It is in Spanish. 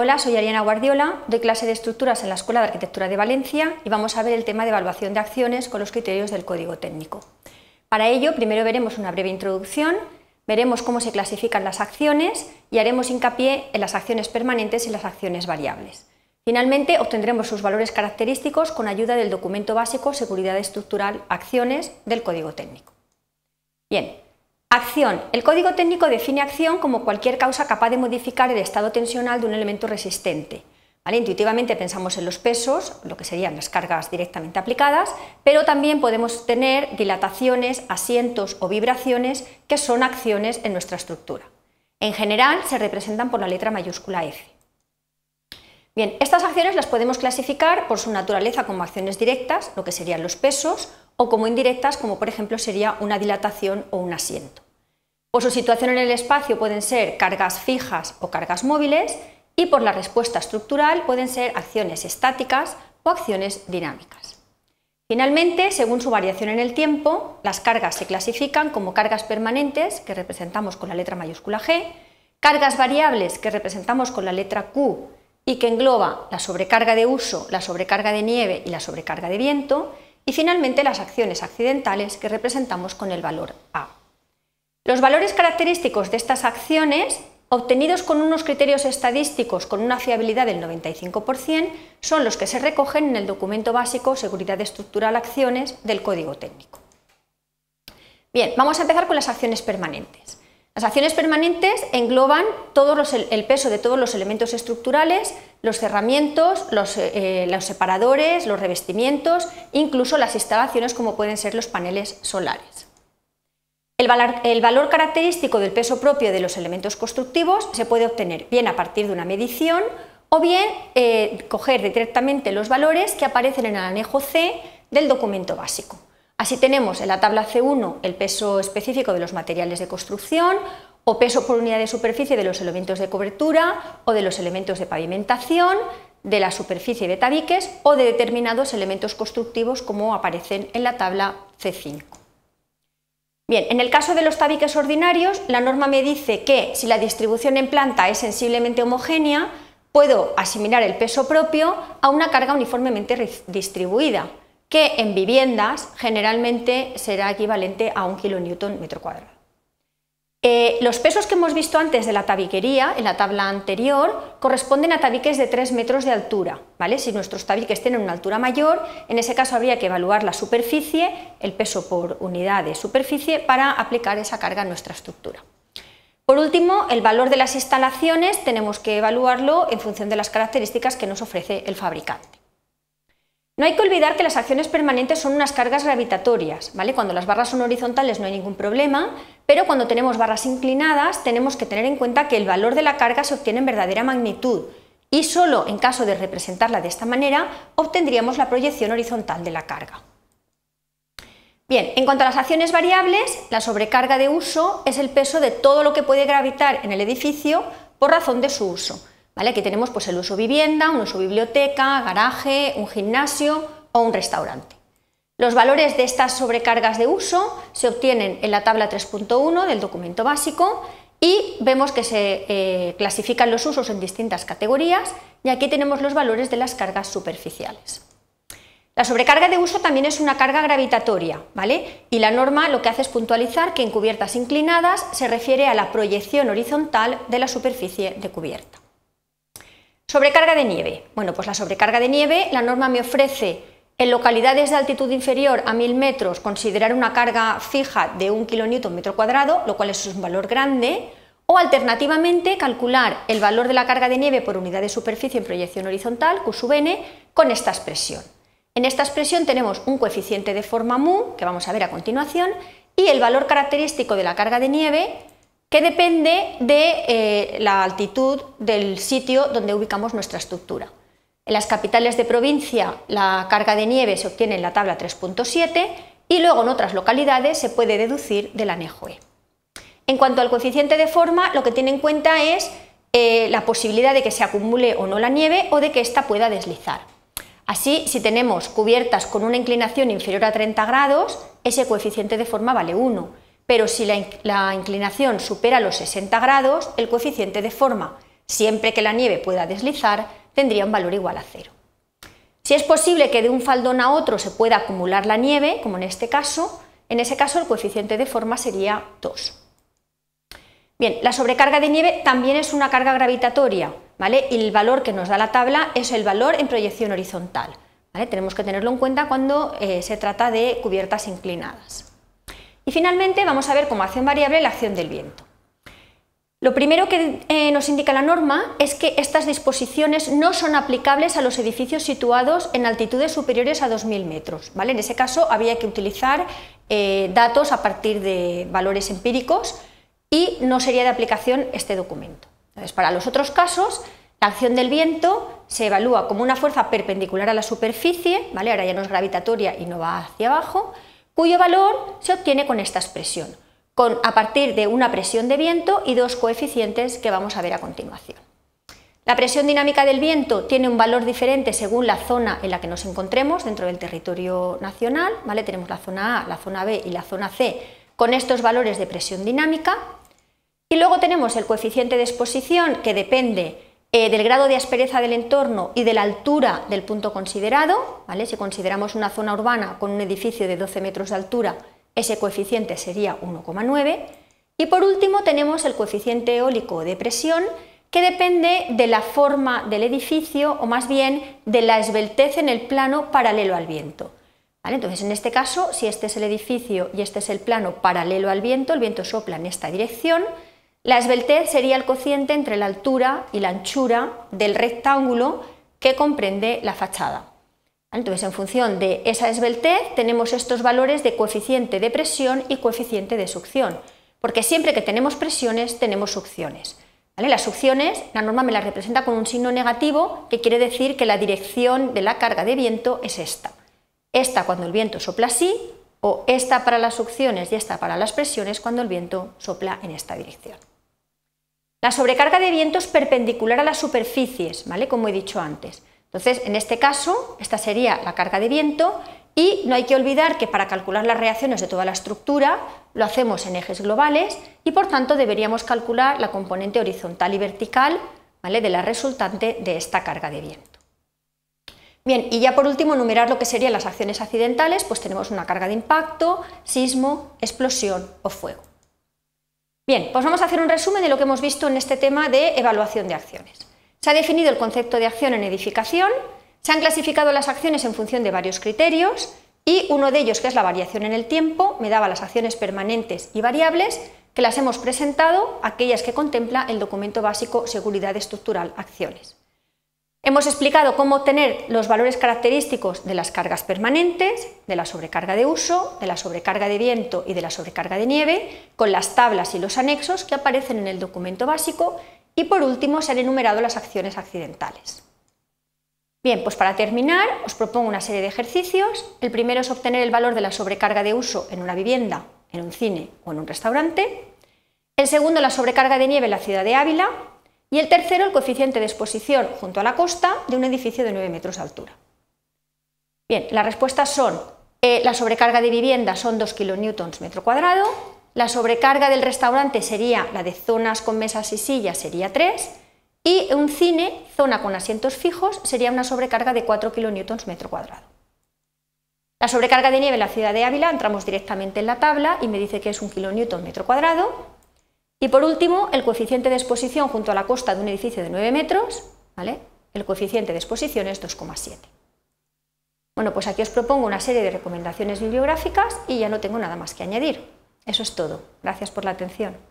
Hola, soy Ariana Guardiola, doy clase de estructuras en la Escuela de Arquitectura de Valencia y vamos a ver el tema de evaluación de acciones con los criterios del Código Técnico. Para ello, primero veremos una breve introducción, veremos cómo se clasifican las acciones y haremos hincapié en las acciones permanentes y las acciones variables. Finalmente, obtendremos sus valores característicos con ayuda del documento básico Seguridad Estructural Acciones del Código Técnico. Bien, Acción. El código técnico define acción como cualquier causa capaz de modificar el estado tensional de un elemento resistente. Intuitivamente pensamos en los pesos, lo que serían las cargas directamente aplicadas, pero también podemos tener dilataciones, asientos o vibraciones que son acciones en nuestra estructura. En general se representan por la letra mayúscula F. Bien, estas acciones las podemos clasificar por su naturaleza como acciones directas, lo que serían los pesos, o como indirectas, como por ejemplo sería una dilatación o un asiento. Por su situación en el espacio pueden ser cargas fijas o cargas móviles y por la respuesta estructural pueden ser acciones estáticas o acciones dinámicas. Finalmente, según su variación en el tiempo, las cargas se clasifican como cargas permanentes, que representamos con la letra mayúscula G, cargas variables, que representamos con la letra Q y que engloba la sobrecarga de uso, la sobrecarga de nieve y la sobrecarga de viento, y finalmente las acciones accidentales, que representamos con el valor A. Los valores característicos de estas acciones, obtenidos con unos criterios estadísticos con una fiabilidad del 95%, son los que se recogen en el documento básico Seguridad Estructural Acciones del Código Técnico. Bien, vamos a empezar con las acciones permanentes. Las acciones permanentes engloban el peso de todos los elementos estructurales, los cerramientos, eh, eh, los separadores, los revestimientos, incluso las instalaciones como pueden ser los paneles solares. El valor, característico del peso propio de los elementos constructivos se puede obtener bien a partir de una medición o bien eh, coger directamente los valores que aparecen en el anejo C del documento básico. Así tenemos en la tabla C1 el peso específico de los materiales de construcción o peso por unidad de superficie de los elementos de cobertura o de los elementos de pavimentación, de la superficie de tabiques o de determinados elementos constructivos como aparecen en la tabla C5. Bien, en el caso de los tabiques ordinarios, la norma me dice que si la distribución en planta es sensiblemente homogénea, puedo asimilar el peso propio a una carga uniformemente distribuida, que en viviendas generalmente será equivalente a un kilonewton metro cuadrado. Eh, los pesos que hemos visto antes de la tabiquería, en la tabla anterior, corresponden a tabiques de 3 metros de altura. ¿vale? Si nuestros tabiques tienen una altura mayor, en ese caso habría que evaluar la superficie, el peso por unidad de superficie, para aplicar esa carga a nuestra estructura. Por último, el valor de las instalaciones tenemos que evaluarlo en función de las características que nos ofrece el fabricante. No hay que olvidar que las acciones permanentes son unas cargas gravitatorias, ¿vale? Cuando las barras son horizontales no hay ningún problema, pero cuando tenemos barras inclinadas tenemos que tener en cuenta que el valor de la carga se obtiene en verdadera magnitud y solo en caso de representarla de esta manera obtendríamos la proyección horizontal de la carga. Bien, en cuanto a las acciones variables, la sobrecarga de uso es el peso de todo lo que puede gravitar en el edificio por razón de su uso. ¿Vale? Aquí tenemos pues, el uso vivienda, un uso biblioteca, garaje, un gimnasio o un restaurante. Los valores de estas sobrecargas de uso se obtienen en la tabla 3.1 del documento básico y vemos que se eh, clasifican los usos en distintas categorías y aquí tenemos los valores de las cargas superficiales. La sobrecarga de uso también es una carga gravitatoria, ¿vale? Y la norma lo que hace es puntualizar que en cubiertas inclinadas se refiere a la proyección horizontal de la superficie de cubierta. Sobrecarga de nieve. Bueno, pues la sobrecarga de nieve, la norma me ofrece en localidades de altitud inferior a 1000 metros, considerar una carga fija de 1 kN metro cuadrado, lo cual es un valor grande, o alternativamente calcular el valor de la carga de nieve por unidad de superficie en proyección horizontal, Q sub n, con esta expresión. En esta expresión tenemos un coeficiente de forma mu, que vamos a ver a continuación, y el valor característico de la carga de nieve, que depende de eh, la altitud del sitio donde ubicamos nuestra estructura. En las capitales de provincia la carga de nieve se obtiene en la tabla 3.7 y luego en otras localidades se puede deducir del anejo E. En cuanto al coeficiente de forma, lo que tiene en cuenta es eh, la posibilidad de que se acumule o no la nieve o de que ésta pueda deslizar. Así, si tenemos cubiertas con una inclinación inferior a 30 grados, ese coeficiente de forma vale 1, pero si la, la inclinación supera los 60 grados, el coeficiente de forma, siempre que la nieve pueda deslizar, tendría un valor igual a cero. Si es posible que de un faldón a otro se pueda acumular la nieve, como en este caso, en ese caso el coeficiente de forma sería 2. Bien, la sobrecarga de nieve también es una carga gravitatoria, ¿vale? Y el valor que nos da la tabla es el valor en proyección horizontal, ¿vale? Tenemos que tenerlo en cuenta cuando eh, se trata de cubiertas inclinadas. Y finalmente vamos a ver cómo hacen variable la acción del viento. Lo primero que eh, nos indica la norma es que estas disposiciones no son aplicables a los edificios situados en altitudes superiores a 2.000 metros. ¿vale? En ese caso, había que utilizar eh, datos a partir de valores empíricos y no sería de aplicación este documento. Entonces, para los otros casos, la acción del viento se evalúa como una fuerza perpendicular a la superficie, ¿vale? ahora ya no es gravitatoria y no va hacia abajo, cuyo valor se obtiene con esta expresión a partir de una presión de viento y dos coeficientes que vamos a ver a continuación. La presión dinámica del viento tiene un valor diferente según la zona en la que nos encontremos dentro del territorio nacional. ¿vale? Tenemos la zona A, la zona B y la zona C con estos valores de presión dinámica. Y luego tenemos el coeficiente de exposición que depende eh, del grado de aspereza del entorno y de la altura del punto considerado. ¿vale? Si consideramos una zona urbana con un edificio de 12 metros de altura, ese coeficiente sería 1,9. Y por último tenemos el coeficiente eólico de presión, que depende de la forma del edificio o más bien de la esbeltez en el plano paralelo al viento. Entonces, en este caso, si este es el edificio y este es el plano paralelo al viento, el viento sopla en esta dirección, la esbeltez sería el cociente entre la altura y la anchura del rectángulo que comprende la fachada. Entonces, en función de esa esbeltez, tenemos estos valores de coeficiente de presión y coeficiente de succión, porque siempre que tenemos presiones, tenemos succiones. Las succiones, la norma me las representa con un signo negativo, que quiere decir que la dirección de la carga de viento es esta. Esta cuando el viento sopla así, o esta para las succiones y esta para las presiones cuando el viento sopla en esta dirección. La sobrecarga de viento es perpendicular a las superficies, Como he dicho antes. Entonces, en este caso, esta sería la carga de viento y no hay que olvidar que para calcular las reacciones de toda la estructura lo hacemos en ejes globales y por tanto deberíamos calcular la componente horizontal y vertical ¿vale? de la resultante de esta carga de viento. Bien, y ya por último, enumerar lo que serían las acciones accidentales, pues tenemos una carga de impacto, sismo, explosión o fuego. Bien, pues vamos a hacer un resumen de lo que hemos visto en este tema de evaluación de acciones. Se ha definido el concepto de acción en edificación, se han clasificado las acciones en función de varios criterios y uno de ellos, que es la variación en el tiempo, me daba las acciones permanentes y variables, que las hemos presentado, aquellas que contempla el documento básico Seguridad Estructural Acciones. Hemos explicado cómo obtener los valores característicos de las cargas permanentes, de la sobrecarga de uso, de la sobrecarga de viento y de la sobrecarga de nieve, con las tablas y los anexos que aparecen en el documento básico y por último se han enumerado las acciones accidentales. Bien, pues para terminar os propongo una serie de ejercicios. El primero es obtener el valor de la sobrecarga de uso en una vivienda, en un cine o en un restaurante. El segundo, la sobrecarga de nieve en la ciudad de Ávila. Y el tercero, el coeficiente de exposición junto a la costa de un edificio de 9 metros de altura. Bien, las respuestas son eh, la sobrecarga de vivienda son 2 kilonewtons metro cuadrado, la sobrecarga del restaurante sería la de zonas con mesas y sillas, sería 3. Y un cine, zona con asientos fijos, sería una sobrecarga de 4 kN metro cuadrado. La sobrecarga de nieve en la ciudad de Ávila, entramos directamente en la tabla y me dice que es 1 kN metro cuadrado. Y por último, el coeficiente de exposición junto a la costa de un edificio de 9 metros, ¿vale? El coeficiente de exposición es 2,7. Bueno, pues aquí os propongo una serie de recomendaciones bibliográficas y ya no tengo nada más que añadir. Eso es todo. Gracias por la atención.